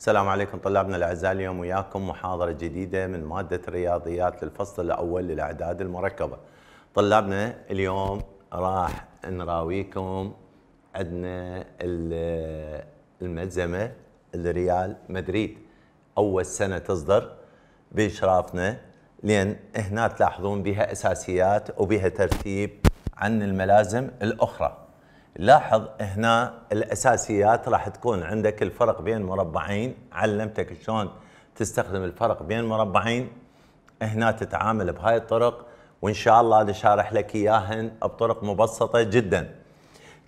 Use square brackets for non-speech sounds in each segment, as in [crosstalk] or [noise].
السلام عليكم طلابنا الاعزاء اليوم وياكم محاضره جديده من ماده الرياضيات للفصل الاول للاعداد المركبه. طلابنا اليوم راح نراويكم عندنا الملزمه الريال مدريد اول سنه تصدر باشرافنا لان هنا تلاحظون بها اساسيات وبها ترتيب عن الملازم الاخرى. لاحظ هنا الاساسيات راح تكون عندك الفرق بين مربعين علمتك شلون تستخدم الفرق بين مربعين هنا تتعامل بهاي الطرق وان شاء الله انا شارح لك اياهن بطرق مبسطه جدا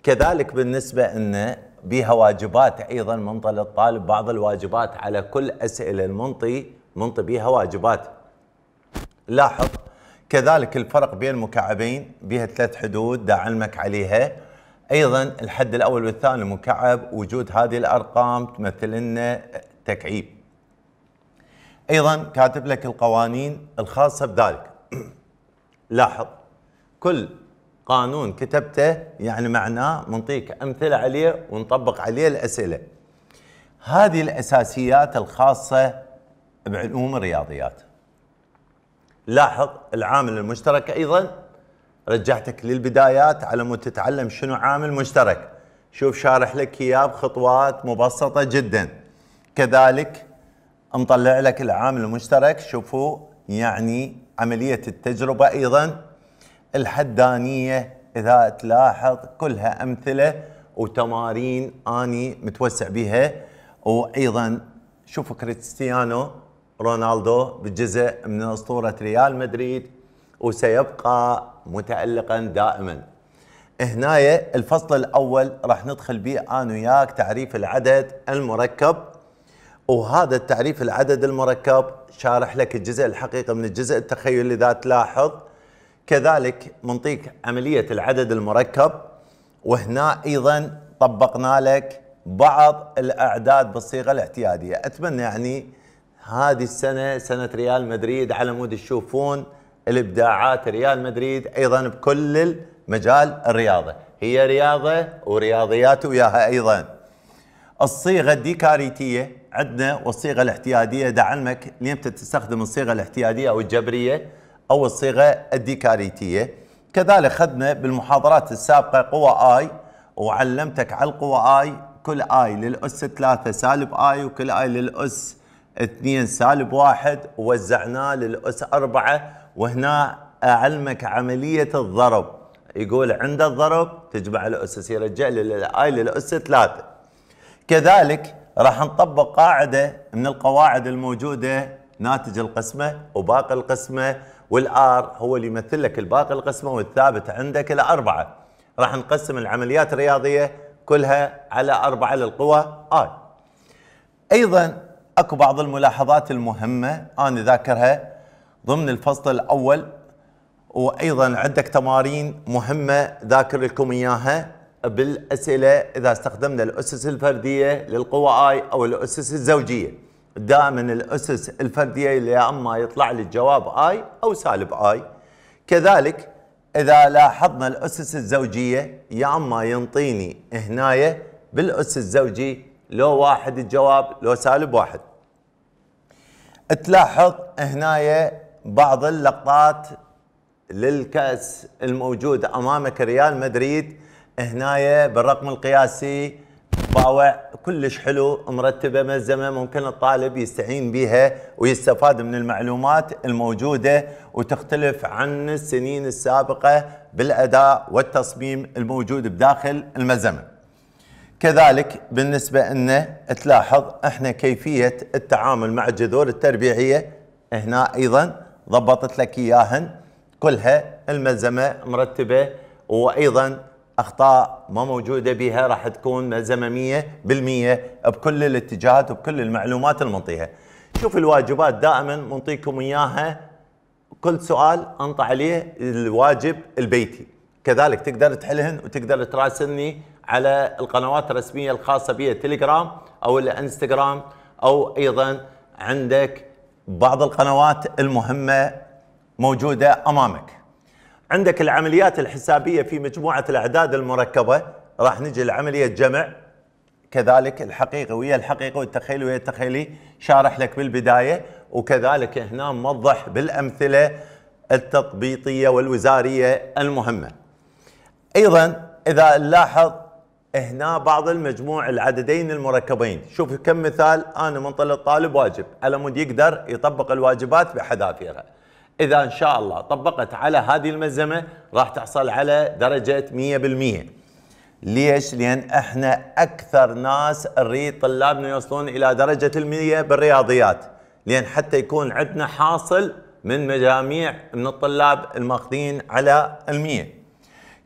كذلك بالنسبه انه بها واجبات ايضا منطي للطالب بعض الواجبات على كل اسئله المنطي منطي بها واجبات لاحظ كذلك الفرق بين مكعبين بها ثلاث حدود دا علمك عليها ايضا الحد الاول والثاني المكعب وجود هذه الارقام تمثل لنا تكعيب ايضا كاتب لك القوانين الخاصه بذلك [clears throat] لاحظ كل قانون كتبته يعني معناه منطيك امثله عليه ونطبق عليه الاسئله هذه الاساسيات الخاصه بعلوم الرياضيات لاحظ العامل المشترك ايضا رجعتك للبدايات على مود تتعلم شنو عامل مشترك شوف شارح لك اياه بخطوات مبسطه جدا كذلك مطلع لك العامل المشترك شوفوا يعني عمليه التجربه ايضا الحدانيه اذا تلاحظ كلها امثله وتمارين اني متوسع بها وايضا شوفوا كريستيانو رونالدو بجزء من اسطوره ريال مدريد وسيبقى متألقا دائما هنا الفصل الأول راح ندخل به أنا وياك تعريف العدد المركب وهذا التعريف العدد المركب شارح لك الجزء الحقيقي من الجزء التخيلي إذا تلاحظ كذلك منطيك عملية العدد المركب وهنا أيضا طبقنا لك بعض الأعداد بالصيغة الاعتيادية أتمنى يعني هذه السنة سنة ريال مدريد على مود تشوفون الابداعات ريال مدريد ايضا بكل مجال الرياضه هي رياضه ورياضيات وياها ايضا الصيغه الديكاريتيه عندنا والصيغه الاحتياديه دعمك علمك لين تستخدم الصيغه الاحتياديه او الجبريه او الصيغه الديكاريتيه كذلك اخذنا بالمحاضرات السابقه قوى اي وعلمتك على القوى اي كل اي للاس 3 سالب اي وكل اي للاس 2 سالب 1 ووزعناه للاس 4 وهنا اعلمك عمليه الضرب يقول عند الضرب تجمع الاسس يرجع لي الاي للاس ثلاثه كذلك راح نطبق قاعده من القواعد الموجوده ناتج القسمه وباقي القسمه والار هو اللي يمثل لك الباقي القسمه والثابت عندك الى اربعه راح نقسم العمليات الرياضيه كلها على اربعه للقوى اي ايضا اكو بعض الملاحظات المهمه انا ذاكرها ضمن الفصل الأول وأيضا عندك تمارين مهمة ذاكر لكم إياها بالأسئلة إذا استخدمنا الأسس الفردية للقوى آي أو الأسس الزوجية دائما الأسس الفردية يا أما يطلع لي الجواب آي أو سالب آي كذلك إذا لاحظنا الأسس الزوجية يا أما ينطيني هنايا بالاسس الزوجي لو واحد الجواب لو سالب واحد تلاحظ هنايا بعض اللقطات للكأس الموجود أمامك ريال مدريد هنايا بالرقم القياسي باوع كلش حلو مرتبه مزمه ممكن الطالب يستعين بها ويستفاد من المعلومات الموجوده وتختلف عن السنين السابقه بالاداء والتصميم الموجود بداخل المزمه. كذلك بالنسبه لنا تلاحظ احنا كيفيه التعامل مع الجذور التربيعيه هنا ايضا ضبطت لك اياهن كلها الملزمه مرتبه وايضا اخطاء ما موجوده بها راح تكون ملزمه 100% بكل الاتجاهات وبكل المعلومات اللي منطيها. شوف الواجبات دائما منطيكم اياها كل سؤال انطى عليه الواجب البيتي. كذلك تقدر تحلهن وتقدر تراسلني على القنوات الرسميه الخاصه بي التليجرام او الانستغرام او ايضا عندك بعض القنوات المهمة موجودة أمامك عندك العمليات الحسابية في مجموعة الأعداد المركبة راح نجي لعملية جمع كذلك الحقيقة ويا الحقيقة والتخيل ويا التخيلي شارح لك بالبداية وكذلك هنا موضح بالأمثلة التطبيطية والوزارية المهمة أيضا إذا نلاحظ هنا بعض المجموع العددين المركبين شوف كم مثال أنا منطلق طالب واجب على مود يقدر يطبق الواجبات بحذافيرها إذا إن شاء الله طبقت على هذه الملزمة راح تحصل على درجة 100% ليش؟ لأن احنا أكثر ناس نريد طلابنا يوصلون إلى درجة المية بالرياضيات لأن حتى يكون عندنا حاصل من مجاميع من الطلاب الماخذين على المية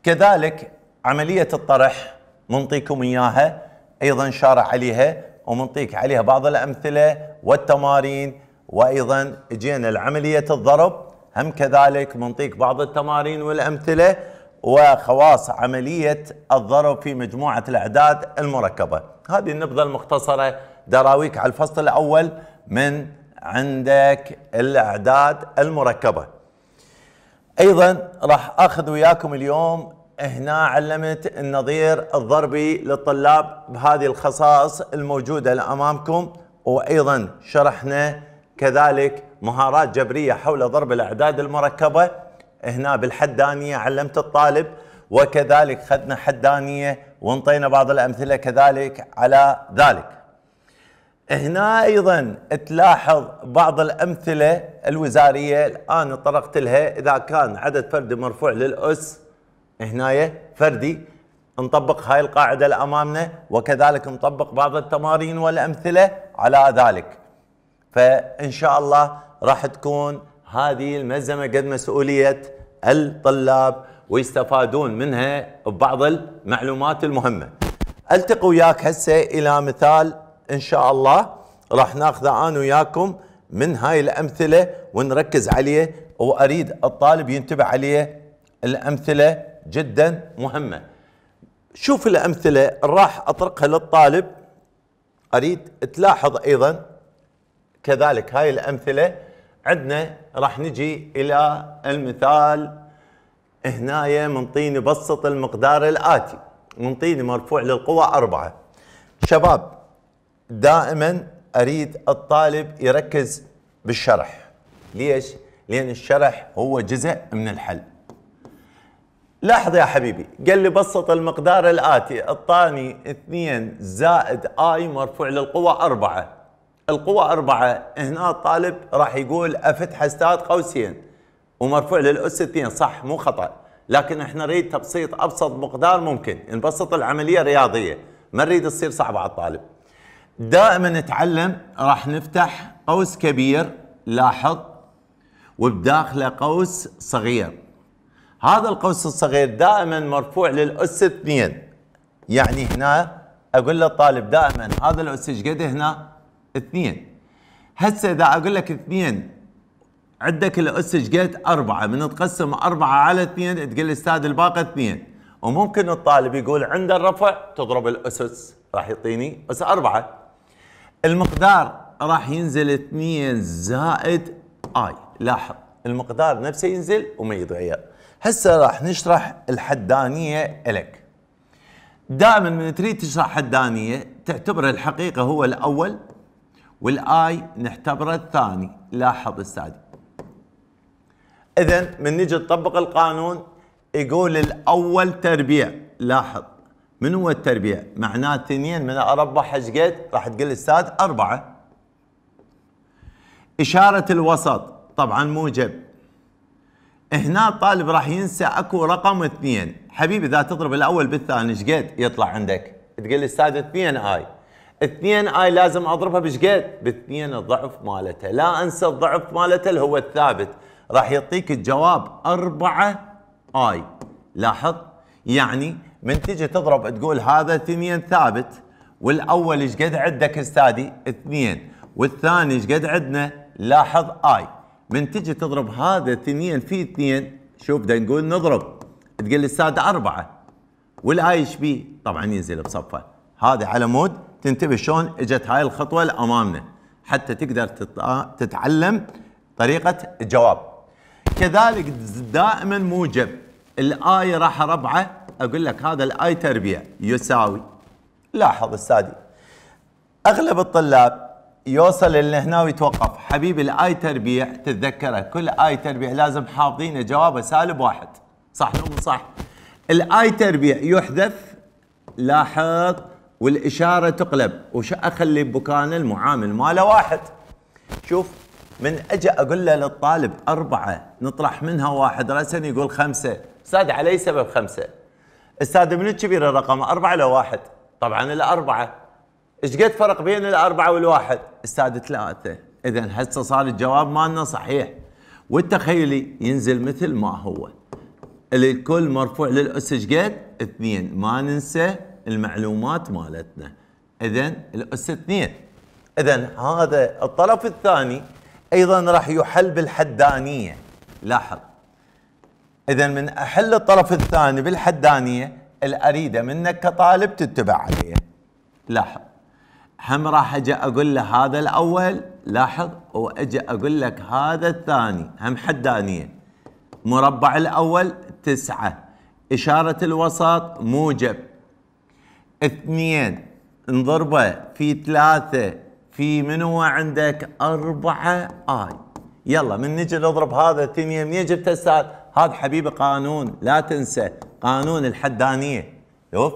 كذلك عملية الطرح منطيكم إياها أيضا شارع عليها ومنطيك عليها بعض الأمثلة والتمارين وأيضا جينا لعملية الضرب هم كذلك منطيك بعض التمارين والأمثلة وخواص عملية الضرب في مجموعة الأعداد المركبة هذه النبذة المختصرة دراويك على الفصل الأول من عندك الأعداد المركبة أيضا راح أخذ وياكم اليوم هنا علمت النظير الضربي للطلاب بهذه الخصائص الموجودة أمامكم وأيضا شرحنا كذلك مهارات جبرية حول ضرب الأعداد المركبة هنا بالحدانية علمت الطالب وكذلك خدنا حدانية وانطينا بعض الأمثلة كذلك على ذلك هنا ايضا تلاحظ بعض الامثله الوزاريه الان طرقت لها اذا كان عدد فردي مرفوع للاس هنايا فردي نطبق هاي القاعدة الأمامنا وكذلك نطبق بعض التمارين والأمثلة على ذلك فإن شاء الله راح تكون هذه الملزمة قد مسؤولية الطلاب ويستفادون منها ببعض المعلومات المهمة التقي وياك هسه إلى مثال إن شاء الله راح ناخذه أنا وياكم من هاي الأمثلة ونركز عليه وأريد الطالب ينتبه عليه الأمثلة جدا مهمة شوف الأمثلة راح أطرقها للطالب أريد تلاحظ أيضا كذلك هاي الأمثلة عندنا راح نجي إلى المثال هنايا طين بسط المقدار الآتي طين مرفوع للقوة أربعة شباب دائما أريد الطالب يركز بالشرح ليش؟ لأن الشرح هو جزء من الحل لاحظ يا حبيبي قال لي بسط المقدار الآتي اعطاني 2 زائد اي مرفوع للقوة 4 القوة 4 هنا الطالب راح يقول افتح استاد قوسين ومرفوع للأس 2 صح مو خطأ لكن احنا نريد تبسيط ابسط مقدار ممكن نبسط العملية رياضية ما نريد تصير صعبة على الطالب دائما نتعلم راح نفتح قوس كبير لاحظ وبداخله قوس صغير هذا القوس الصغير دائما مرفوع للأس اثنين يعني هنا أقول للطالب دائما هذا الأس ايش قد هنا اثنين هسه إذا أقول لك اثنين عندك الأس ايش قد أربعة من تقسم أربعة على اثنين تقول أستاذ الباقي اثنين وممكن الطالب يقول عند الرفع تضرب الأسس راح يعطيني أس أربعة المقدار راح ينزل اثنين زائد آي لاحظ المقدار نفسه ينزل وما يتغير هسه راح نشرح الحدانيه لك دائما من تريد تشرح حدانيه تعتبر الحقيقه هو الاول والاي نعتبره الثاني لاحظ السادي اذا من نجي نطبق القانون يقول الاول تربيع لاحظ من هو التربيع معناه اثنين من اربع ايش راح تقول استاذ اربعه اشاره الوسط طبعا موجب هنا الطالب راح ينسى اكو رقم اثنين حبيبي اذا تضرب الاول بالثاني شقد يطلع عندك تقول لي استاذ اثنين اي اثنين اي لازم اضربها بشقد باثنين الضعف مالته لا انسى الضعف مالته اللي هو الثابت راح يعطيك الجواب أربعة اي لاحظ يعني من تجي تضرب تقول هذا اثنين ثابت والاول ايش قد عندك استاذي اثنين والثاني ايش قد عندنا لاحظ اي من تجي تضرب هذا اثنين في اثنين شوف دا نقول نضرب تقول السادة أربعة والآي إيش بي طبعا ينزل بصفه هذا على مود تنتبه شلون اجت هاي الخطوة لأمامنا حتى تقدر تتعلم طريقة الجواب كذلك دائما موجب الآي راح ربعه أقول لك هذا الآي تربية يساوي لاحظ السادي أغلب الطلاب يوصل اللي هنا ويتوقف حبيبي الاي تربيع تتذكره كل اي تربيع لازم حافظينه جوابه سالب واحد صح لو صح الاي تربيع يحذف لاحظ والاشاره تقلب وش اخلي بمكان المعامل ماله واحد شوف من اجي اقول له للطالب اربعه نطرح منها واحد راسا يقول خمسه استاذ علي سبب خمسه استاذ من الكبير الرقم اربعه لو واحد طبعا الاربعه ايش قد فرق بين الاربعه والواحد؟ استاد ثلاثه، اذا هسه صار الجواب مالنا صحيح. والتخيلي ينزل مثل ما هو. الكل مرفوع للاس ايش قد؟ اثنين، ما ننسى المعلومات مالتنا. اذا الاس اثنين. اذا هذا الطرف الثاني ايضا راح يحل بالحدانيه. لاحظ. اذا من احل الطرف الثاني بالحدانيه الاريده منك كطالب تتبع عليه. لاحظ. هم راح اجي اقول له هذا الاول لاحظ واجي اقول لك هذا الثاني هم حدانيه مربع الاول تسعه اشاره الوسط موجب اثنين نضربه في ثلاثه في منو عندك أربعة آي يلا من نجي نضرب هذا الثانية من جبت هذا حبيبي قانون لا تنسى قانون الحدانية شوف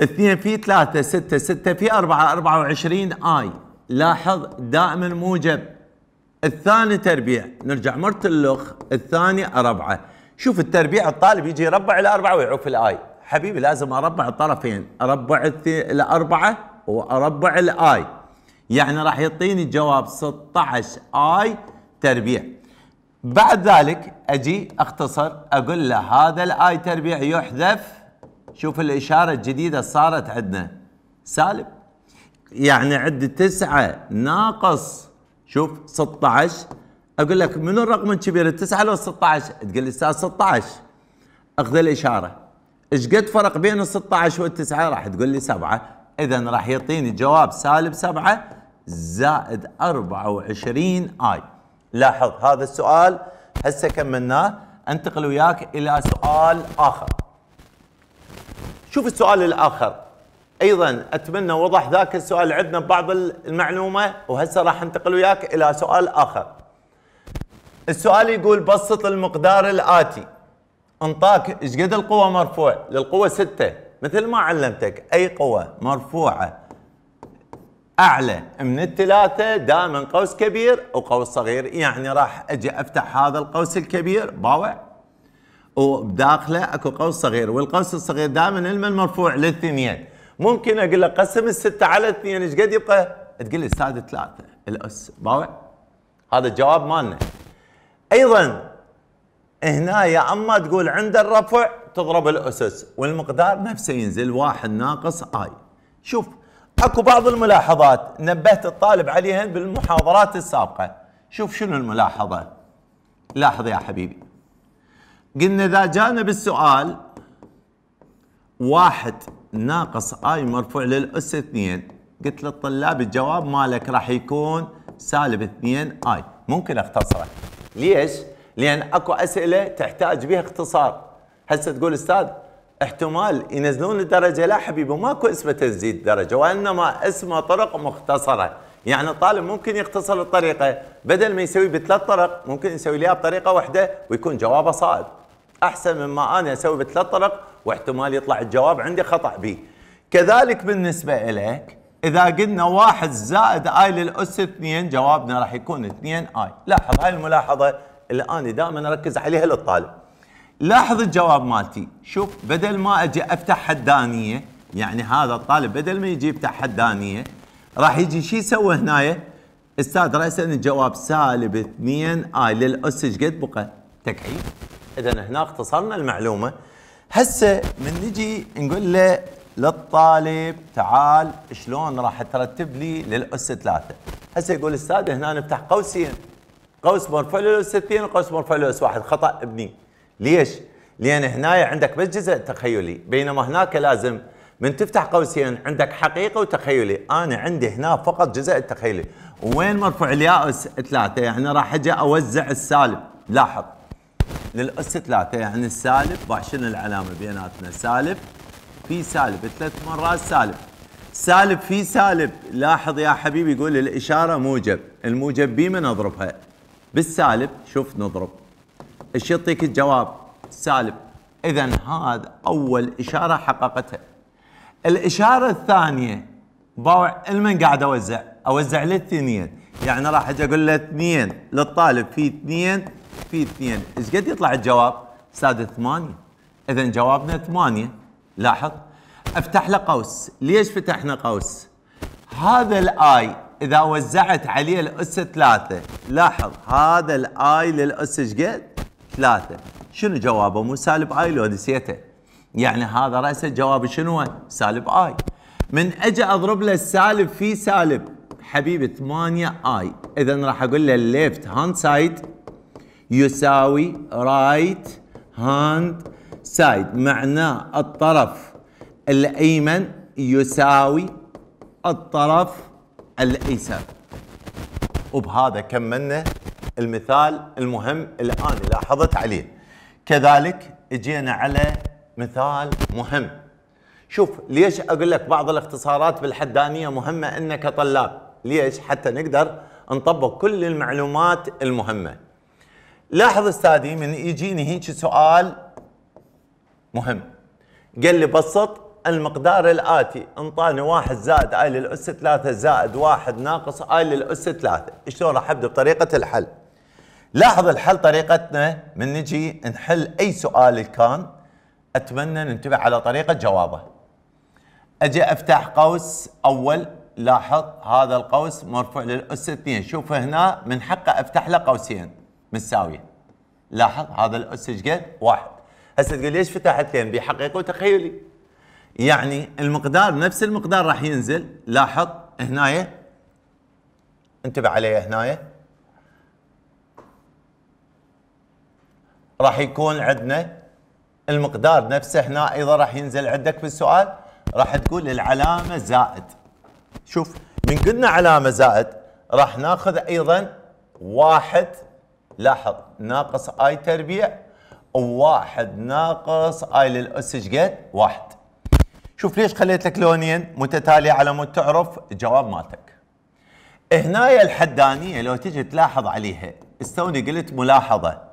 2 في 3 6 6 في 4 24 اي لاحظ دائما موجب الثاني تربيع نرجع مرت اللخ الثاني أربعة شوف التربيع الطالب يجي يربع الأربعة ويعوف الآي حبيبي لازم أربع الطرفين أربع الأربعة وأربع الآي يعني راح يعطيني جواب 16 آي تربيع بعد ذلك أجي أختصر أقول له هذا الآي تربيع يحذف شوف الإشارة الجديدة صارت عندنا سالب يعني عند تسعة ناقص شوف 16 أقول لك منو الرقم الكبير التسعة لو 16 تقول لي أستاذ 16 أخذ الإشارة إيش قد فرق بين ال 16 والتسعة راح تقول لي سبعة إذا راح يعطيني جواب سالب سبعة زائد 24 آي لاحظ هذا السؤال هسه كملناه انتقل وياك إلى سؤال آخر شوف السؤال الاخر ايضا اتمنى وضح ذاك السؤال عندنا ببعض المعلومه وهسه راح انتقل وياك الى سؤال اخر السؤال يقول بسط المقدار الاتي انطاك ايش قد القوه مرفوع للقوه 6 مثل ما علمتك اي قوه مرفوعه اعلى من الثلاثه دائما قوس كبير وقوس صغير يعني راح اجي افتح هذا القوس الكبير باوع وبداخله اكو قوس صغير والقوس الصغير دائما المن مرفوع للثنين ممكن اقول له قسم الستة على اثنين ايش قد يبقى؟ تقول لي استاذ ثلاثة الاس باوع هذا الجواب مالنا ايضا هنا يا اما تقول عند الرفع تضرب الاسس والمقدار نفسه ينزل واحد ناقص اي شوف اكو بعض الملاحظات نبهت الطالب عليها بالمحاضرات السابقه شوف شنو الملاحظه لاحظ يا حبيبي قلنا اذا جانا بالسؤال واحد ناقص اي مرفوع للاس 2 قلت للطلاب الجواب مالك راح يكون سالب 2 اي ممكن اختصره ليش؟ لان اكو اسئله تحتاج بها اختصار هسه تقول استاذ احتمال ينزلون الدرجه لا حبيبي ماكو اسمه تسديد درجه وانما اسمه طرق مختصره يعني الطالب ممكن يختصر الطريقه بدل ما يسوي بثلاث طرق ممكن يسوي لها بطريقه واحده ويكون جوابه صائب احسن مما انا اسوي بثلاث طرق واحتمال يطلع الجواب عندي خطا بي كذلك بالنسبه لك اذا قلنا واحد زائد اي للاس 2 جوابنا راح يكون 2 اي لاحظ هاي الملاحظه اللي انا دائما اركز عليها للطالب لاحظ الجواب مالتي شوف بدل ما اجي افتح حدانيه يعني هذا الطالب بدل ما يجي يفتح حدانيه راح يجي شو يسوي هنايا استاذ راسا الجواب سالب 2 اي للاس ايش قد بقى؟ تكعيب اذا هنا اختصرنا المعلومه هسه من نجي نقول له للطالب تعال شلون راح ترتب لي للاس 3 هسه يقول استاذ هنا نفتح قوسين قوس مرفوع للاس 2 وقوس مرفوع للاس 1 خطا ابني ليش؟ لان هنا عندك بس جزء تخيلي بينما هناك لازم من تفتح قوسين عندك حقيقه وتخيلي انا عندي هنا فقط جزء التخيلي وين مرفوع الياء اس ثلاثه يعني راح اجي اوزع السالب لاحظ للاس ثلاثه يعني السالب شنو العلامه بيناتنا سالب في سالب ثلاث مرات سالب سالب في سالب لاحظ يا حبيبي يقول الاشاره موجب الموجب بي من اضربها بالسالب شوف نضرب ايش يعطيك الجواب سالب اذا هذا اول اشاره حققتها الاشاره الثانيه باوع لمن قاعد اوزع؟ اوزع للاثنين يعني راح اجي اقول له اثنين للطالب في اثنين في اثنين ايش قد يطلع الجواب؟ سادة ثمانية اذا جوابنا ثمانية لاحظ افتح له قوس ليش فتحنا قوس؟ هذا الاي اذا وزعت عليه الأس ثلاثة لاحظ هذا الاي للأس ايش قد؟ ثلاثة شنو جوابه مو سالب اي لو نسيته يعني هذا رأسه جواب شنو سالب اي من اجي اضرب له السالب في سالب حبيبي 8 اي اذا راح اقول له الليفت هاند سايد يساوي رايت هاند سايد معناه الطرف الايمن يساوي الطرف الايسر وبهذا كملنا المثال المهم اللي انا لاحظت عليه كذلك اجينا على مثال مهم شوف ليش اقول لك بعض الاختصارات بالحدانيه مهمه انك كطلاب ليش حتى نقدر نطبق كل المعلومات المهمه لاحظ استاذي من يجيني هيك سؤال مهم قال لي بسط المقدار الآتي انطاني واحد زائد آي للأس ثلاثة زائد واحد ناقص آي للأس ثلاثة شلون راح أبدأ بطريقة الحل لاحظ الحل طريقتنا من نجي نحل اي سؤال كان اتمنى ننتبه على طريقه جوابه اجي افتح قوس اول لاحظ هذا القوس مرفوع للاس 2 شوف هنا من حقه افتح له قوسين متساويه لاحظ هذا الاس ايش قد؟ واحد هسه تقول ليش فتحت لين بحقيقه وتخيلي يعني المقدار نفس المقدار راح ينزل لاحظ هنايا انتبه عليه هنايا راح يكون عندنا المقدار نفسه هنا ايضا راح ينزل عندك في السؤال راح تقول العلامه زائد شوف من قلنا علامه زائد راح ناخذ ايضا واحد لاحظ ناقص اي تربيع وواحد ناقص اي للاس ايش قد؟ واحد شوف ليش خليت لك لونين متتاليه على مود تعرف الجواب مالتك هنايا الحدانيه لو تجي تلاحظ عليها استوني قلت ملاحظه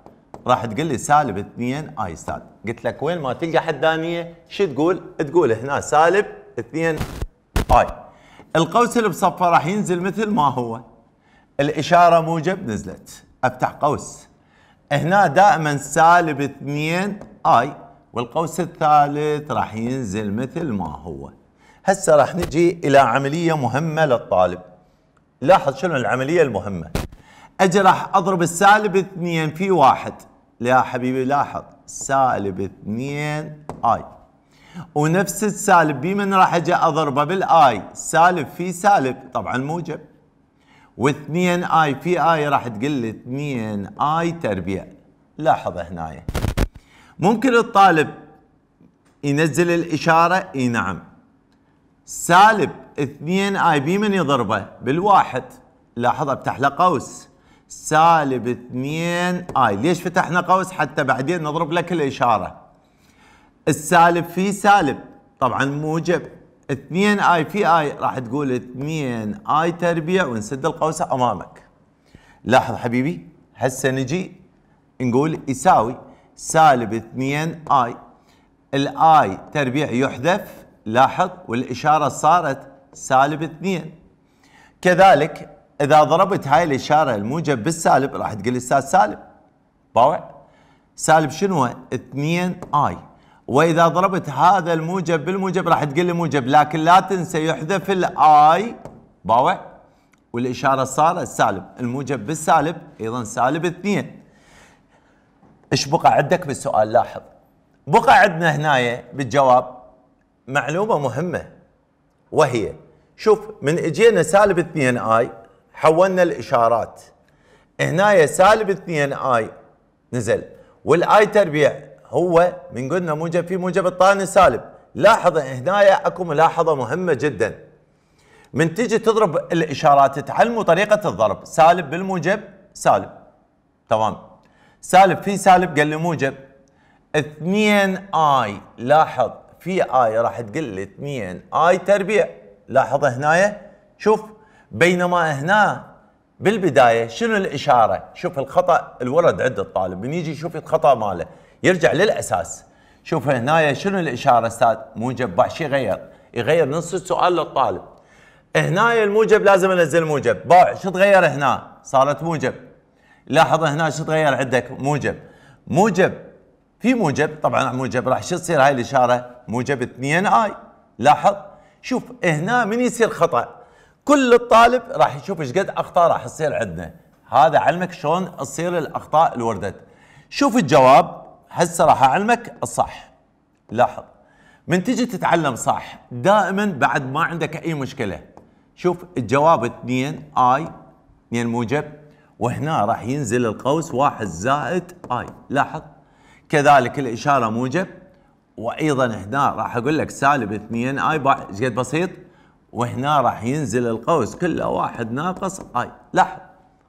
راح تقول لي سالب 2 ايستاد قلت لك وين ما تلقى حد ثانيه شو تقول تقول هنا سالب 2 اي القوس اللي بصفه راح ينزل مثل ما هو الاشاره موجب نزلت افتح قوس هنا دائما سالب 2 اي والقوس الثالث راح ينزل مثل ما هو هسه راح نجي الى عمليه مهمه للطالب لاحظ شنو العمليه المهمه اجي راح اضرب السالب 2 في واحد يا حبيبي لاحظ سالب 2 اي ونفس السالب بي من راح اجي اضربه بالاي سالب في سالب طبعا موجب واثنين اي في اي راح تقول لي اثنين اي تربيع لاحظ هنايا ممكن الطالب ينزل الاشاره اي نعم سالب اثنين اي بي من يضربه بالواحد لاحظ افتح له قوس سالب 2 اي ليش فتحنا قوس حتى بعدين نضرب لك الاشاره السالب في سالب طبعا موجب 2 اي في اي راح تقول 2 اي تربيع ونسد القوس امامك لاحظ حبيبي هسه نجي نقول يساوي سالب 2 اي الاي تربيع يحذف لاحظ والاشاره صارت سالب 2 كذلك اذا ضربت هاي الاشاره الموجب بالسالب راح تقول استاذ سالب باوع سالب شنو 2 اي واذا ضربت هذا الموجب بالموجب راح تقول لي موجب لكن لا تنسى يحذف الاي باوع والاشاره صارت سالب الموجب بالسالب ايضا سالب 2 ايش بقى عندك بالسؤال لاحظ بقى عندنا هنايا بالجواب معلومه مهمه وهي شوف من اجينا سالب 2 اي حولنا الاشارات هنا سالب 2 اي نزل والاي تربيع هو من قلنا موجب في موجب الطعن سالب لاحظ هنا اكو ملاحظه مهمه جدا من تجي تضرب الاشارات تعلموا طريقه الضرب سالب بالموجب سالب تمام سالب في سالب قال لي موجب 2 اي لاحظ في اي راح تقل لي 2 اي تربيع لاحظ هنايا شوف بينما هنا بالبدايه شنو الاشاره؟ شوف الخطا الولد عند الطالب من يجي يشوف الخطا ماله يرجع للاساس شوف هنا شنو الاشاره استاذ موجب باع شي يغير يغير نص السؤال للطالب هنا الموجب لازم انزل موجب باع شو تغير هنا؟ صارت موجب لاحظ هنا شو تغير عندك موجب موجب في موجب طبعا موجب راح شو تصير هاي الاشاره؟ موجب 2 اي لاحظ شوف هنا من يصير خطا كل الطالب راح يشوف ايش قد اخطاء راح تصير عندنا هذا علمك شلون تصير الاخطاء الوردت شوف الجواب هسه راح اعلمك الصح لاحظ من تجي تتعلم صح دائما بعد ما عندك اي مشكله شوف الجواب 2 اي 2 موجب وهنا راح ينزل القوس 1 زائد اي لاحظ كذلك الاشاره موجب وايضا هنا راح اقول لك سالب 2 اي ايش قد بسيط وهنا راح ينزل القوس كله واحد ناقص اي لاحظ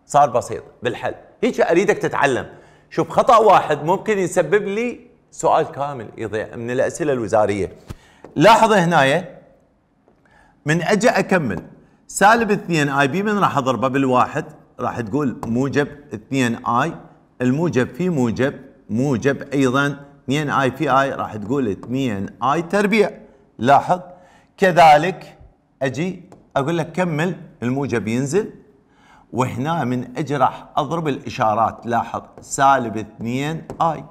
صار بسيط بالحل هيك اريدك تتعلم شوف خطا واحد ممكن يسبب لي سؤال كامل يضيع من الاسئله الوزاريه لاحظ هنايا من اجي اكمل سالب 2 اي بي من راح اضربه بالواحد راح تقول موجب 2 اي الموجب في موجب موجب ايضا 2 اي في اي راح تقول 2 اي تربيع لاحظ كذلك اجي اقول لك كمل الموجب ينزل وهنا من اجي راح اضرب الاشارات لاحظ سالب 2 اي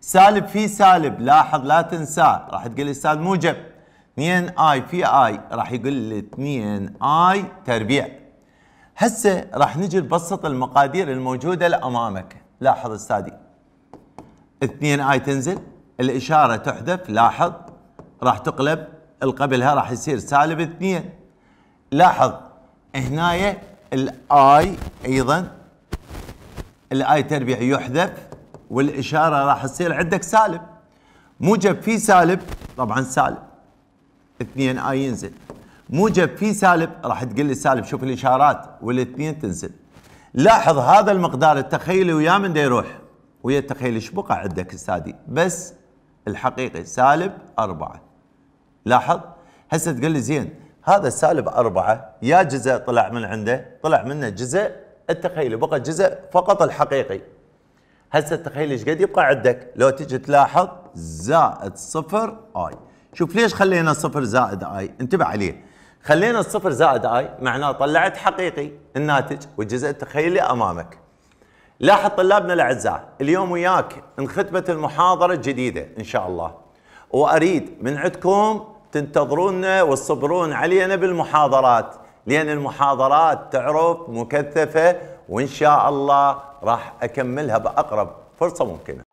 سالب في سالب لاحظ لا تنساه راح تقول لي استاذ موجب 2 اي في اي راح يقول لي 2 اي تربيع هسه راح نجي نبسط المقادير الموجوده لامامك لاحظ استاذي 2 اي تنزل الاشاره تحذف لاحظ راح تقلب القبلها راح يصير سالب اثنين لاحظ هنايا الاي ايضا الاي تربيعي يحذف والاشاره راح تصير عندك سالب موجب في سالب طبعا سالب اثنين اي ينزل موجب في سالب راح تقول لي سالب شوف الاشارات والاثنين تنزل لاحظ هذا المقدار التخيلي ويا من دا يروح ويا التخيل ايش بقى عندك استاذي بس الحقيقي سالب أربعة لاحظ هسه تقول لي زين هذا سالب أربعة يا جزء طلع من عنده طلع منه جزء التخيلي بقى جزء فقط الحقيقي هسه التخيلي ايش قد يبقى عندك لو تجي تلاحظ زائد صفر اي شوف ليش خلينا صفر زائد اي انتبه عليه خلينا الصفر زائد اي معناه طلعت حقيقي الناتج والجزء التخيلي امامك لاحظ طلابنا الاعزاء اليوم وياك انختمت المحاضره الجديده ان شاء الله واريد من عندكم تنتظرونا وتصبرون علينا بالمحاضرات لأن المحاضرات تعرف مكثفة وإن شاء الله راح أكملها بأقرب فرصة ممكنة